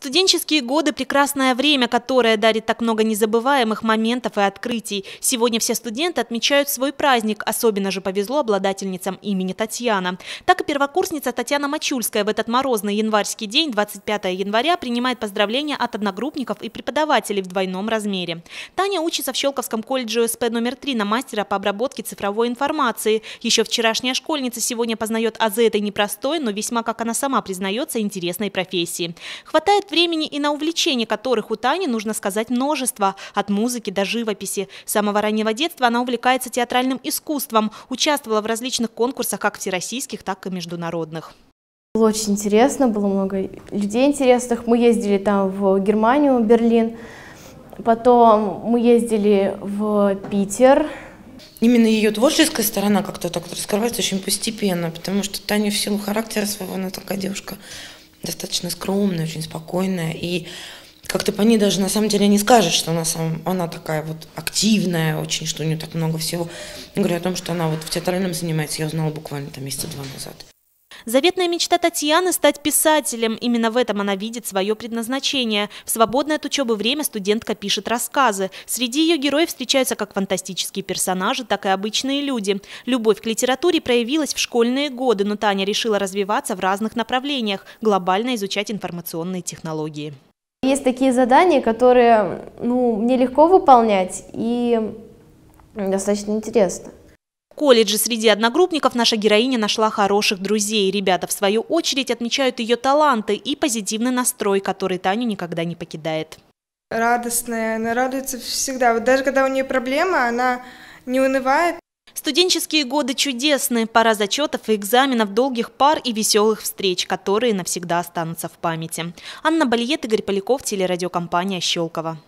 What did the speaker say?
Студенческие годы – прекрасное время, которое дарит так много незабываемых моментов и открытий. Сегодня все студенты отмечают свой праздник. Особенно же повезло обладательницам имени Татьяна. Так и первокурсница Татьяна Мачульская в этот морозный январский день, 25 января, принимает поздравления от одногруппников и преподавателей в двойном размере. Таня учится в Щелковском колледже СП номер 3 на мастера по обработке цифровой информации. Еще вчерашняя школьница сегодня познает азы этой непростой, но весьма, как она сама признается, интересной профессии. Хватает времени и на увлечения, которых у Тани, нужно сказать, множество. От музыки до живописи. С самого раннего детства она увлекается театральным искусством, участвовала в различных конкурсах, как всероссийских, так и международных. Было очень интересно, было много людей интересных. Мы ездили там в Германию, Берлин, потом мы ездили в Питер. Именно ее творческая сторона как-то так раскрывается очень постепенно, потому что Таня в силу характера своего, она такая девушка достаточно скромная, очень спокойная. И как-то по ней даже на самом деле не скажешь, что она, сам, она такая вот активная очень, что у нее так много всего. Я говорю о том, что она вот в театральном занимается, я узнала буквально там месяца два назад. Заветная мечта Татьяны – стать писателем. Именно в этом она видит свое предназначение. В свободное от учебы время студентка пишет рассказы. Среди ее героев встречаются как фантастические персонажи, так и обычные люди. Любовь к литературе проявилась в школьные годы, но Таня решила развиваться в разных направлениях, глобально изучать информационные технологии. Есть такие задания, которые ну, мне легко выполнять и достаточно интересно колледже среди одногруппников наша героиня нашла хороших друзей. Ребята, в свою очередь, отмечают ее таланты и позитивный настрой, который Таню никогда не покидает. Радостная, она радуется всегда. Вот даже когда у нее проблема, она не унывает. Студенческие годы чудесные, пора зачетов и экзаменов, долгих пар и веселых встреч, которые навсегда останутся в памяти. Анна Бальет, Игорь Поляков, телерадиокомпания «Щелково».